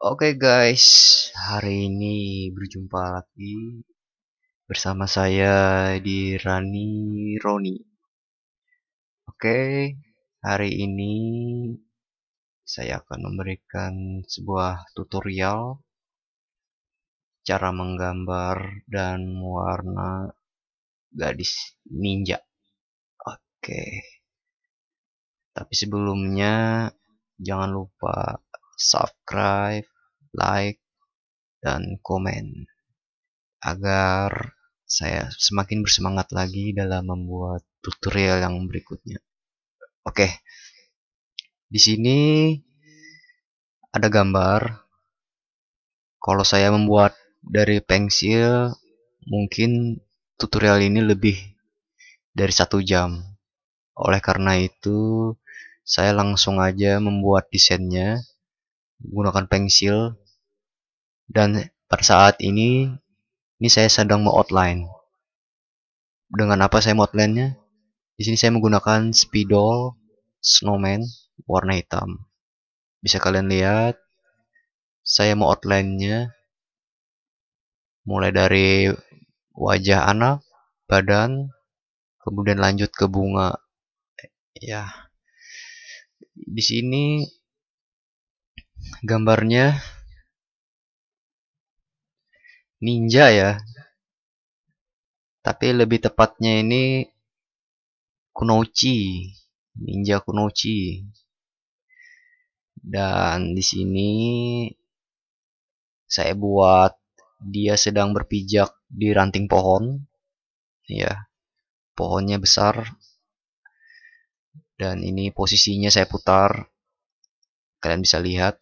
Oke okay guys, hari ini berjumpa lagi bersama saya di Rani Roni. Oke, okay, hari ini saya akan memberikan sebuah tutorial cara menggambar dan mewarna gadis ninja. Oke. Okay. Tapi sebelumnya jangan lupa subscribe like, dan komen agar saya semakin bersemangat lagi dalam membuat tutorial yang berikutnya. Oke, di sini ada gambar. Kalau saya membuat dari pensil, mungkin tutorial ini lebih dari satu jam. Oleh karena itu, saya langsung aja membuat desainnya menggunakan pensil dan per saat ini ini saya sedang mau outline. Dengan apa saya mau outline-nya? Di sini saya menggunakan spidol snowman warna hitam. Bisa kalian lihat saya mau outline-nya mulai dari wajah anak, badan, kemudian lanjut ke bunga. Ya. Di sini gambarnya ninja ya. Tapi lebih tepatnya ini Kunochi, ninja Kunochi. Dan di sini saya buat dia sedang berpijak di ranting pohon. Ya. Pohonnya besar. Dan ini posisinya saya putar. Kalian bisa lihat.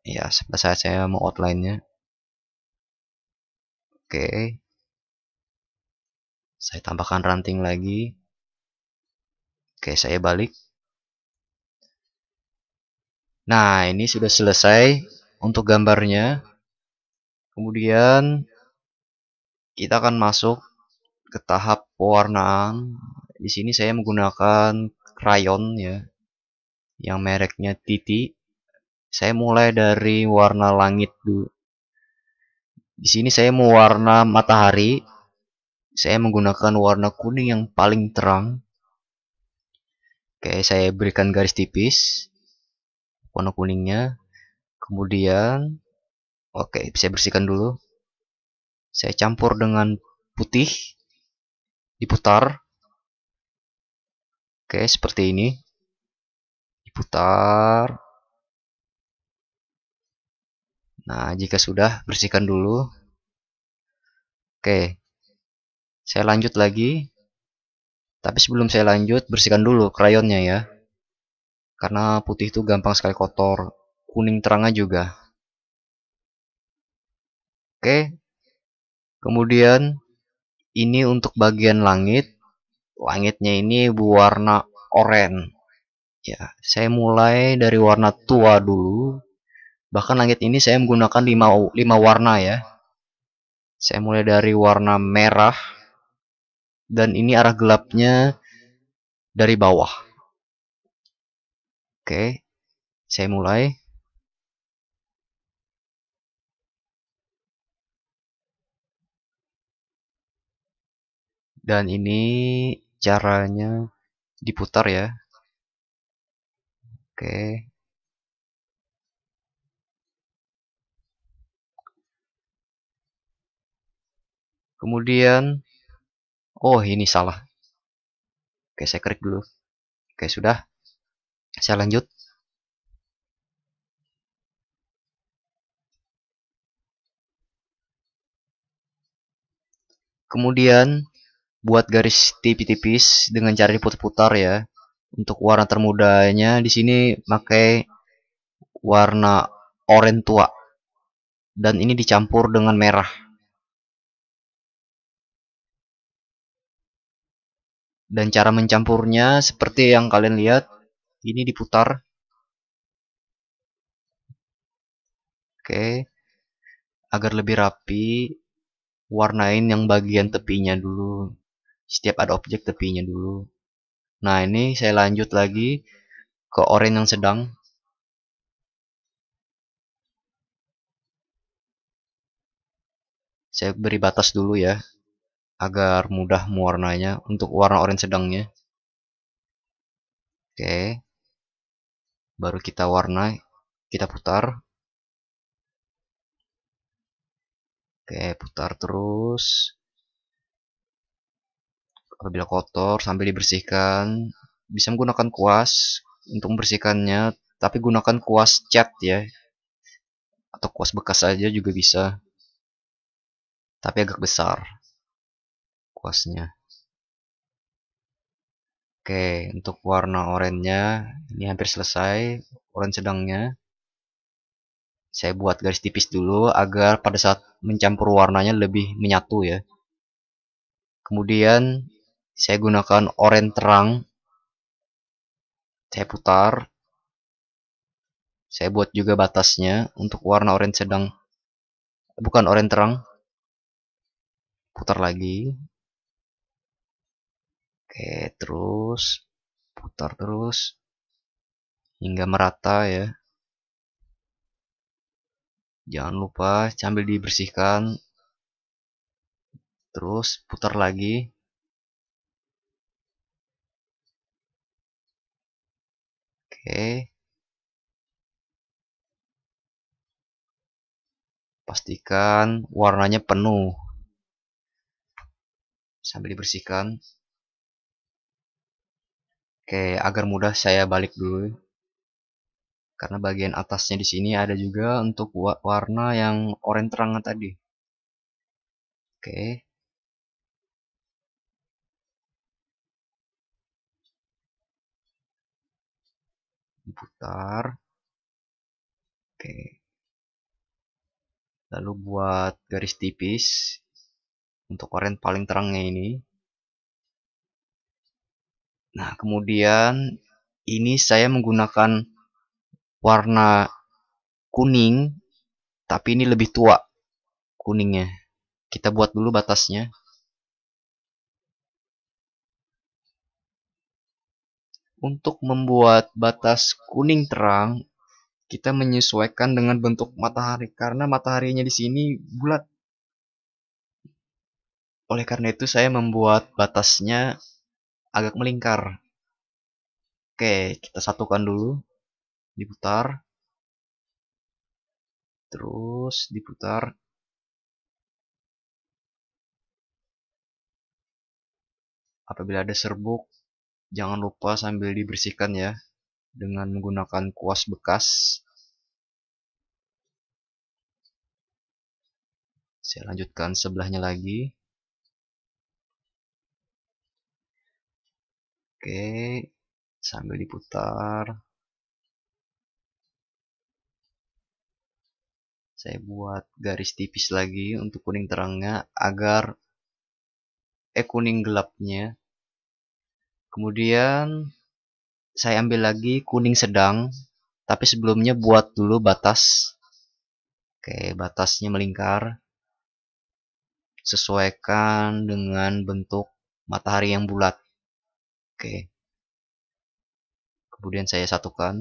Ya, sebelah saya mau outline-nya. Oke. Saya tambahkan ranting lagi. Oke, saya balik. Nah, ini sudah selesai untuk gambarnya. Kemudian kita akan masuk ke tahap pewarnaan. Di sini saya menggunakan crayon ya, yang mereknya Titi. Saya mulai dari warna langit dulu. Di sini saya mau warna matahari. Saya menggunakan warna kuning yang paling terang. Oke, saya berikan garis tipis warna kuningnya. Kemudian oke, saya bersihkan dulu. Saya campur dengan putih. Diputar. Oke, seperti ini. Diputar Nah, jika sudah, bersihkan dulu. Oke, saya lanjut lagi. Tapi sebelum saya lanjut, bersihkan dulu krayonnya ya. Karena putih itu gampang sekali kotor. Kuning terangnya juga. Oke. Kemudian, ini untuk bagian langit. Langitnya ini berwarna oranye. Ya, saya mulai dari warna tua dulu Bahkan langit ini saya menggunakan 5, 5 warna ya. Saya mulai dari warna merah. Dan ini arah gelapnya dari bawah. Oke, saya mulai. Dan ini caranya diputar ya. Oke, Kemudian, oh ini salah. Oke, saya klik dulu. Oke, sudah. Saya lanjut. Kemudian, buat garis tipis-tipis dengan cara diputar-putar ya. Untuk warna termudanya di sini pakai warna oranye tua. Dan ini dicampur dengan merah. dan cara mencampurnya seperti yang kalian lihat ini diputar oke agar lebih rapi warnain yang bagian tepinya dulu setiap ada objek tepinya dulu nah ini saya lanjut lagi ke orange yang sedang saya beri batas dulu ya agar mudah mewarnanya untuk warna orange sedangnya oke baru kita warnai kita putar oke putar terus apabila kotor sambil dibersihkan bisa menggunakan kuas untuk membersihkannya tapi gunakan kuas cat ya atau kuas bekas saja juga bisa tapi agak besar kuasnya Oke, untuk warna oranye ini hampir selesai orange sedangnya. Saya buat garis tipis dulu agar pada saat mencampur warnanya lebih menyatu ya. Kemudian saya gunakan oranye terang. Saya putar. Saya buat juga batasnya untuk warna oranye sedang bukan oranye terang. Putar lagi. Oke, terus putar terus hingga merata ya. Jangan lupa sambil dibersihkan. Terus putar lagi. Oke. Pastikan warnanya penuh. Sambil dibersihkan. Oke, agar mudah saya balik dulu. Karena bagian atasnya di sini ada juga untuk warna yang oranye terang tadi. Oke. Putar. Oke. Lalu buat garis tipis untuk oranye paling terangnya ini. Nah, kemudian ini saya menggunakan warna kuning, tapi ini lebih tua kuningnya. Kita buat dulu batasnya. Untuk membuat batas kuning terang, kita menyesuaikan dengan bentuk matahari karena mataharinya di sini bulat. Oleh karena itu saya membuat batasnya agak melingkar. Oke, kita satukan dulu. Diputar. Terus diputar. Apabila ada serbuk, jangan lupa sambil dibersihkan ya dengan menggunakan kuas bekas. Saya lanjutkan sebelahnya lagi. oke sambil diputar saya buat garis tipis lagi untuk kuning terangnya agar eh kuning gelapnya kemudian saya ambil lagi kuning sedang tapi sebelumnya buat dulu batas oke batasnya melingkar sesuaikan dengan bentuk matahari yang bulat Oke. Kemudian saya satukan.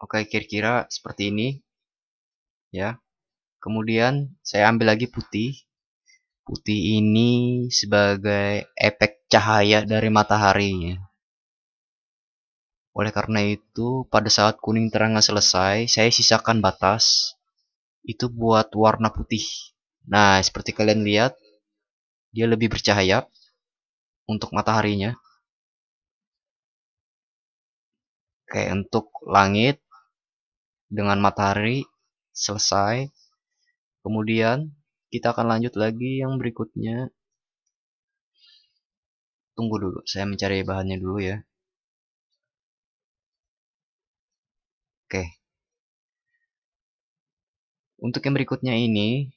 Oke, kira-kira seperti ini ya. Kemudian saya ambil lagi putih. Putih ini sebagai efek cahaya dari matahari ya. Oleh karena itu, pada saat kuning terangnya selesai, saya sisakan batas itu buat warna putih. Nah, seperti kalian lihat, dia lebih bercahaya untuk mataharinya. Kayak untuk langit dengan matahari selesai kemudian kita akan lanjut lagi yang berikutnya tunggu dulu saya mencari bahannya dulu ya oke untuk yang berikutnya ini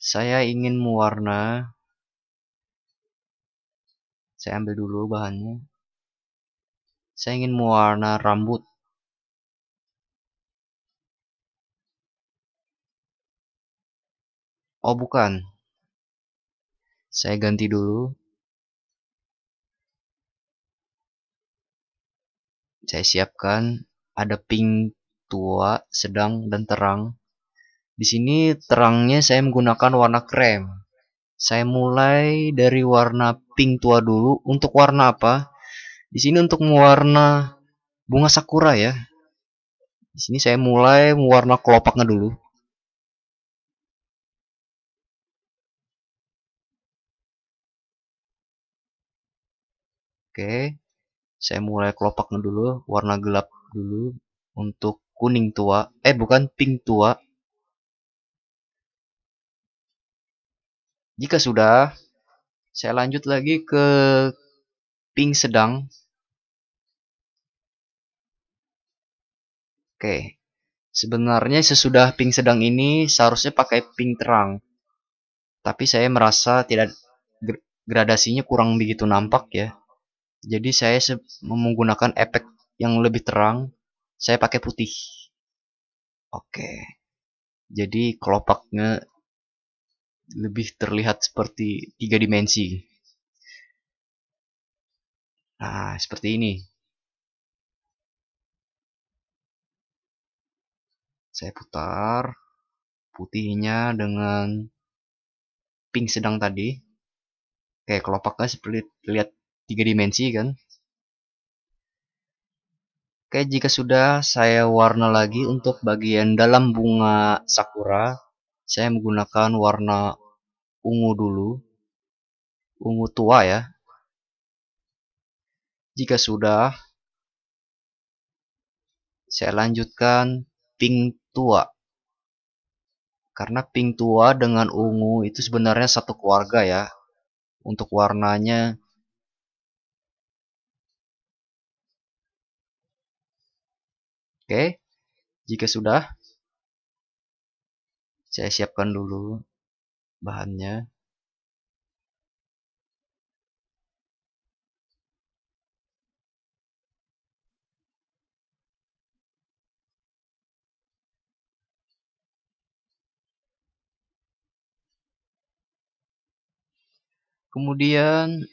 saya ingin mewarna saya ambil dulu bahannya saya ingin mewarna rambut Oh bukan. Saya ganti dulu. Saya siapkan ada pink tua, sedang, dan terang. Di sini terangnya saya menggunakan warna krem. Saya mulai dari warna pink tua dulu. Untuk warna apa? Di sini untuk mewarna bunga sakura ya. Di sini saya mulai mewarna kelopaknya dulu. Oke. Saya mulai kelopaknya dulu, warna gelap dulu untuk kuning tua. Eh, bukan pink tua. Jika sudah, saya lanjut lagi ke pink sedang. Oke. Sebenarnya sesudah pink sedang ini seharusnya pakai pink terang. Tapi saya merasa tidak gradasinya kurang begitu nampak ya. Jadi saya menggunakan efek yang lebih terang, saya pakai putih. Oke. Jadi kelopaknya lebih terlihat seperti tiga dimensi. Nah, seperti ini. Saya putar putihnya dengan pink sedang tadi. Oke, kelopaknya seperti terlihat tiga dimensi kan Oke jika sudah saya warna lagi untuk bagian dalam bunga sakura saya menggunakan warna ungu dulu ungu tua ya jika sudah saya lanjutkan pink tua karena pink tua dengan ungu itu sebenarnya satu keluarga ya untuk warnanya Oke, jika sudah, saya siapkan dulu bahannya. Kemudian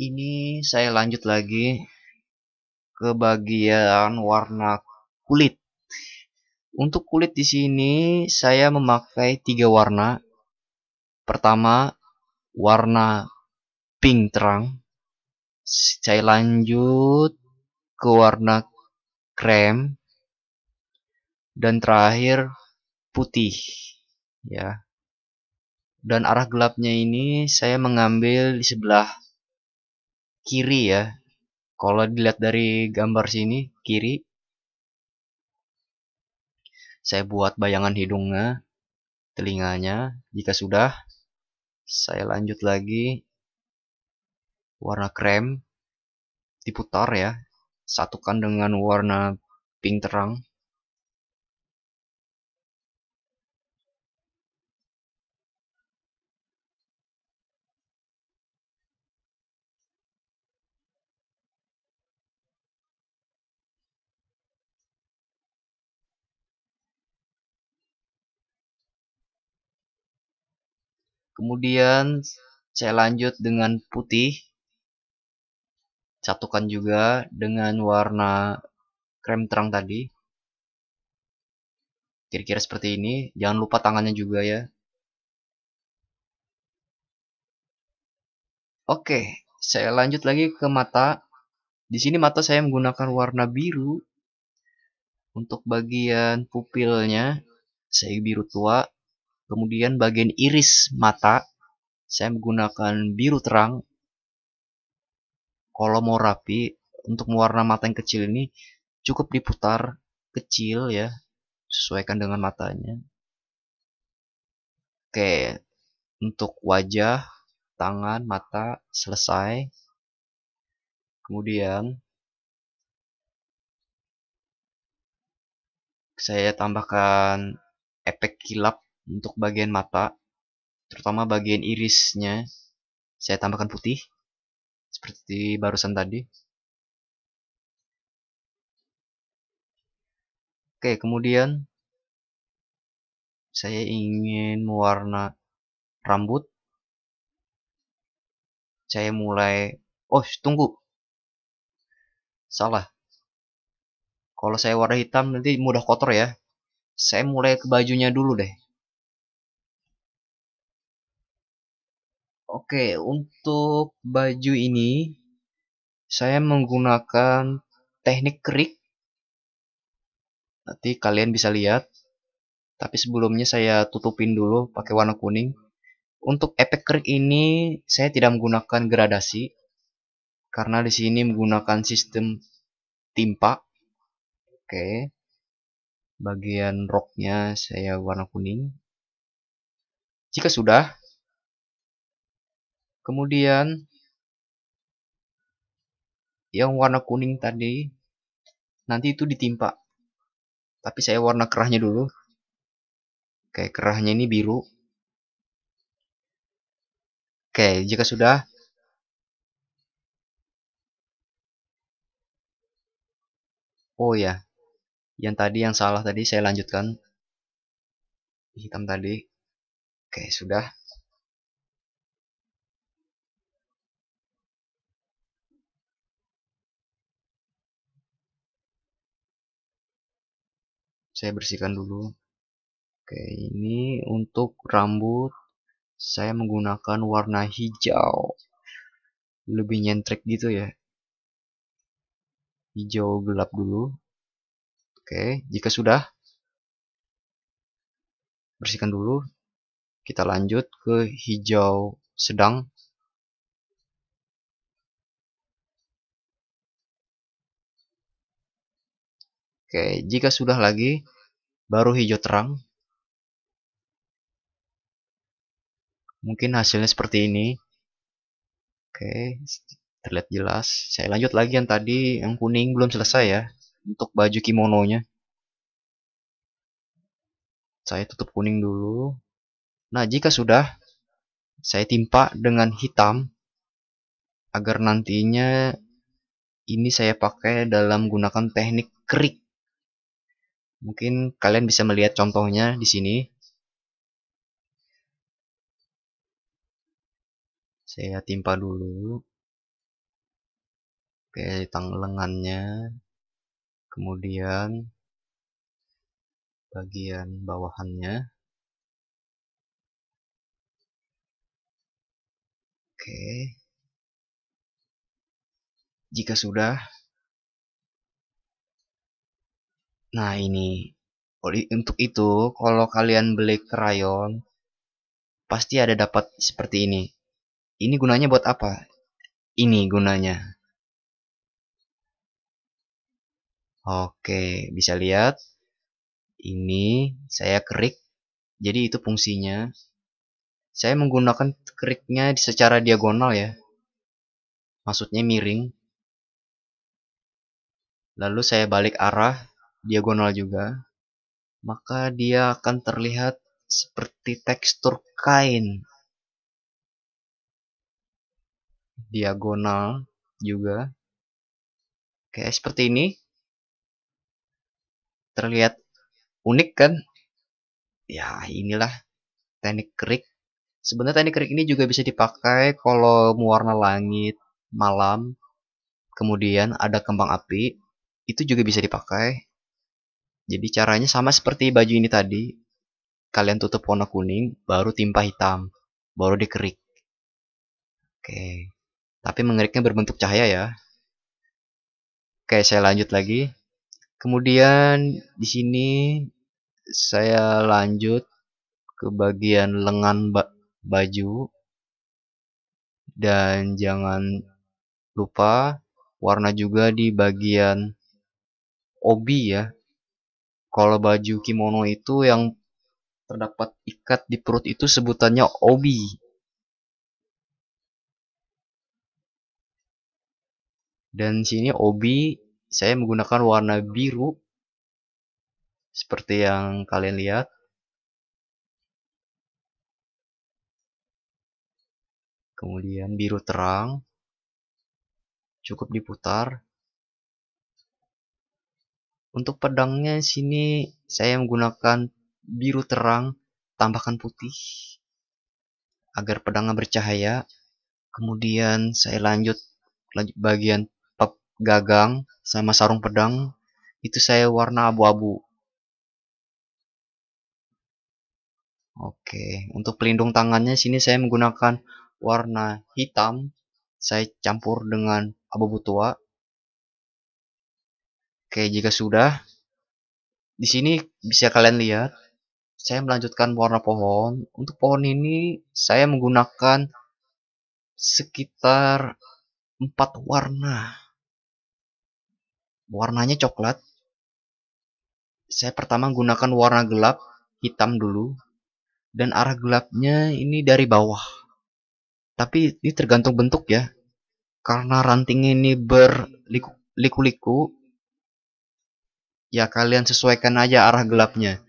ini saya lanjut lagi ke bagian warna kulit. Untuk kulit di sini saya memakai tiga warna. Pertama warna pink terang. Saya lanjut ke warna krem dan terakhir putih ya. Dan arah gelapnya ini saya mengambil di sebelah kiri ya. Kalau dilihat dari gambar sini kiri saya buat bayangan hidungnya, telinganya. Jika sudah, saya lanjut lagi. Warna krem diputar ya. Satukan dengan warna pink terang. Kemudian saya lanjut dengan putih. Satukan juga dengan warna krem terang tadi. Kira-kira seperti ini. Jangan lupa tangannya juga ya. Oke, saya lanjut lagi ke mata. Di sini mata saya menggunakan warna biru untuk bagian pupilnya saya biru tua Kemudian bagian iris mata saya menggunakan biru terang kalau mau rapi untuk warna mata yang kecil ini cukup diputar kecil ya sesuaikan dengan matanya oke untuk wajah tangan mata selesai kemudian saya tambahkan efek kilap untuk bagian mata, terutama bagian irisnya, saya tambahkan putih, seperti barusan tadi. Oke, kemudian saya ingin mewarna rambut. Saya mulai, oh tunggu, salah. Kalau saya warna hitam nanti mudah kotor ya. Saya mulai ke bajunya dulu deh. Oke, untuk baju ini saya menggunakan teknik krik Nanti kalian bisa lihat. Tapi sebelumnya saya tutupin dulu pakai warna kuning. Untuk efek krik ini saya tidak menggunakan gradasi karena di sini menggunakan sistem timpa. Oke. Bagian roknya saya warna kuning. Jika sudah, Kemudian yang warna kuning tadi nanti itu ditimpa. Tapi saya warna kerahnya dulu. Oke, kerahnya ini biru. Oke, jika sudah Oh ya, yang tadi yang salah tadi saya lanjutkan hitam tadi. Oke, sudah. saya bersihkan dulu oke ini untuk rambut saya menggunakan warna hijau lebih nyentrik gitu ya hijau gelap dulu oke jika sudah bersihkan dulu kita lanjut ke hijau sedang Oke, jika sudah lagi, baru hijau terang. Mungkin hasilnya seperti ini. Oke, terlihat jelas. Saya lanjut lagi yang tadi, yang kuning belum selesai ya. Untuk baju kimononya. Saya tutup kuning dulu. Nah, jika sudah, saya timpa dengan hitam. Agar nantinya ini saya pakai dalam gunakan teknik krik. Mungkin kalian bisa melihat contohnya di sini. Saya timpa dulu. Oke, tang lengannya. Kemudian bagian bawahannya. Oke. Jika sudah, Nah ini oh, untuk itu kalau kalian beli krayon pasti ada dapat seperti ini. Ini gunanya buat apa? Ini gunanya. Oke, bisa lihat. Ini saya kerik. Jadi itu fungsinya. Saya menggunakan keriknya secara diagonal ya. Maksudnya miring. Lalu saya balik arah diagonal juga, maka dia akan terlihat seperti tekstur kain. Diagonal juga. Kayak seperti ini. Terlihat unik kan? Ya, inilah teknik krik. Sebenarnya teknik krik ini juga bisa dipakai kalau mewarna langit, malam, kemudian ada kembang api. Itu juga bisa dipakai jadi caranya sama seperti baju ini tadi. Kalian tutup warna kuning, baru timpa hitam, baru dikerik. Oke. Tapi mengeriknya berbentuk cahaya ya. Oke, saya lanjut lagi. Kemudian di sini saya lanjut ke bagian lengan ba baju. Dan jangan lupa warna juga di bagian obi ya kalau baju kimono itu yang terdapat ikat di perut itu sebutannya obi. Dan sini obi saya menggunakan warna biru seperti yang kalian lihat. Kemudian biru terang. Cukup diputar untuk pedangnya sini saya menggunakan biru terang, tambahkan putih agar pedangnya bercahaya. Kemudian saya lanjut lanjut bagian gagang sama sarung pedang itu saya warna abu-abu. Oke, untuk pelindung tangannya sini saya menggunakan warna hitam. Saya campur dengan abu-abu tua. Oke, jika sudah, di sini bisa kalian lihat, saya melanjutkan warna pohon. Untuk pohon ini, saya menggunakan sekitar 4 warna. Warnanya coklat. Saya pertama gunakan warna gelap, hitam dulu. Dan arah gelapnya ini dari bawah. Tapi ini tergantung bentuk ya. Karena ranting ini berliku-liku, ya kalian sesuaikan aja arah gelapnya.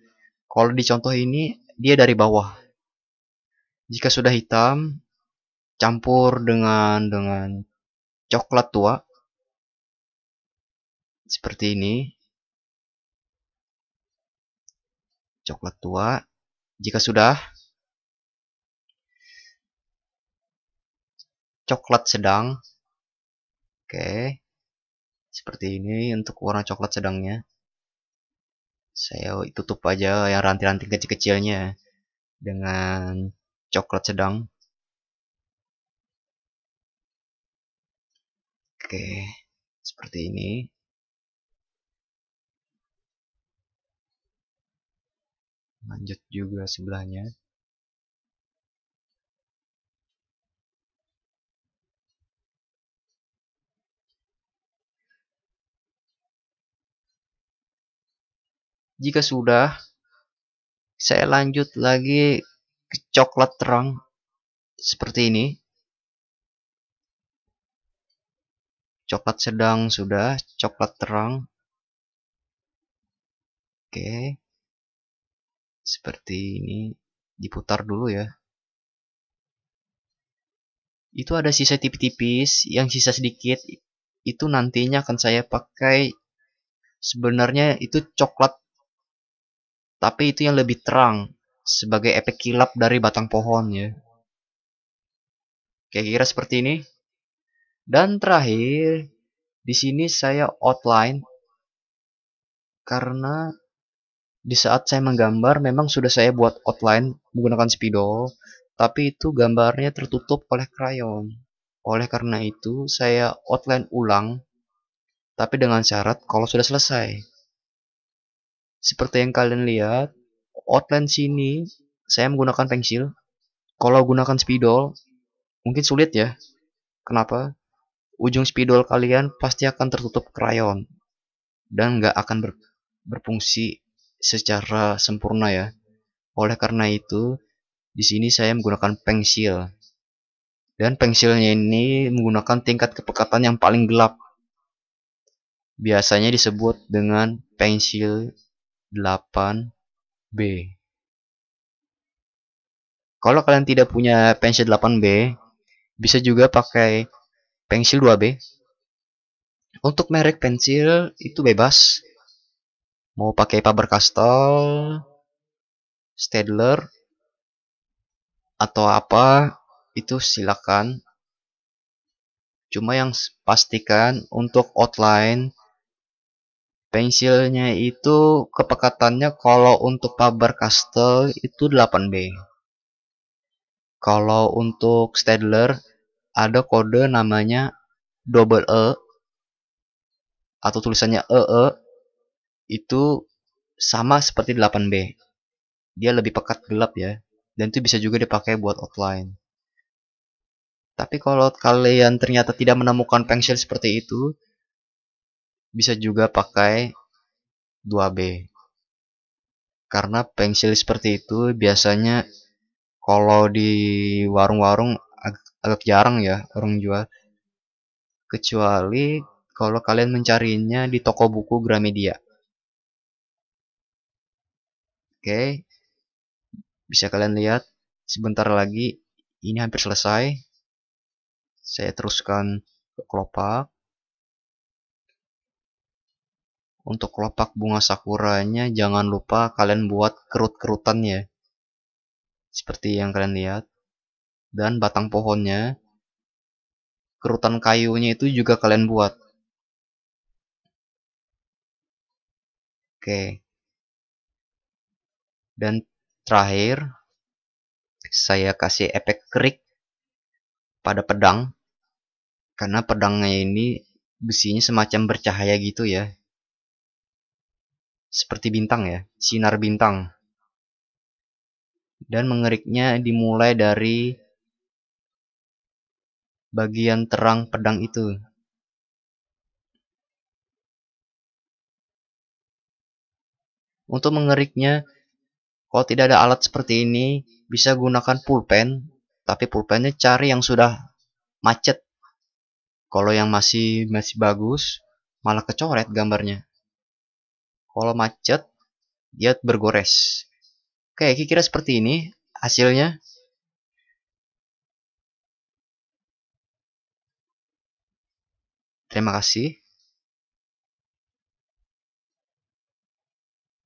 Kalau di contoh ini, dia dari bawah. Jika sudah hitam, campur dengan dengan coklat tua seperti ini. Coklat tua. Jika sudah coklat sedang. Oke. Seperti ini untuk warna coklat sedangnya saya tutup aja yang ranting-ranting kecil-kecilnya dengan coklat sedang oke seperti ini lanjut juga sebelahnya Jika sudah, saya lanjut lagi ke coklat terang seperti ini. Coklat sedang sudah, coklat terang. Oke. Seperti ini diputar dulu ya itu ada sisa tipis-tipis yang sisa sedikit itu nantinya akan saya pakai sebenarnya itu coklat tapi itu yang lebih terang sebagai efek kilap dari batang pohon ya. kayak kira seperti ini. Dan terakhir, di sini saya outline karena di saat saya menggambar memang sudah saya buat outline menggunakan spidol, tapi itu gambarnya tertutup oleh krayon. Oleh karena itu, saya outline ulang tapi dengan syarat kalau sudah selesai. Seperti yang kalian lihat, outline sini saya menggunakan pensil. Kalau gunakan spidol, mungkin sulit ya. Kenapa? Ujung spidol kalian pasti akan tertutup krayon. Dan nggak akan ber berfungsi secara sempurna ya. Oleh karena itu, di sini saya menggunakan pensil. Dan pensilnya ini menggunakan tingkat kepekatan yang paling gelap. Biasanya disebut dengan pensil 8B. Kalau kalian tidak punya pensil 8B, bisa juga pakai pensil 2B. Untuk merek pensil itu bebas. Mau pakai Faber-Castell, Staedtler, atau apa, itu silakan. Cuma yang pastikan untuk outline Pensilnya itu kepekatannya kalau untuk Faber-Castell itu 8B. Kalau untuk Staedtler ada kode namanya double E atau tulisannya EE e, itu sama seperti 8B. Dia lebih pekat gelap ya dan itu bisa juga dipakai buat outline. Tapi kalau kalian ternyata tidak menemukan pensil seperti itu, bisa juga pakai 2B. Karena pensil seperti itu biasanya kalau di warung-warung agak jarang ya orang jual. Kecuali kalau kalian mencarinya di toko buku Gramedia. Oke. Bisa kalian lihat sebentar lagi ini hampir selesai. Saya teruskan ke kelopak. untuk kelopak bunga sakuranya jangan lupa kalian buat kerut-kerutan ya. Seperti yang kalian lihat. Dan batang pohonnya, kerutan kayunya itu juga kalian buat. Oke. Dan terakhir, saya kasih efek krik pada pedang. Karena pedangnya ini besinya semacam bercahaya gitu ya seperti bintang ya, sinar bintang. Dan mengeriknya dimulai dari bagian terang pedang itu. Untuk mengeriknya, kalau tidak ada alat seperti ini, bisa gunakan pulpen, tapi pulpennya cari yang sudah macet. Kalau yang masih masih bagus, malah kecoret gambarnya. Kalau macet, dia bergores. Oke, kira-kira seperti ini hasilnya. Terima kasih.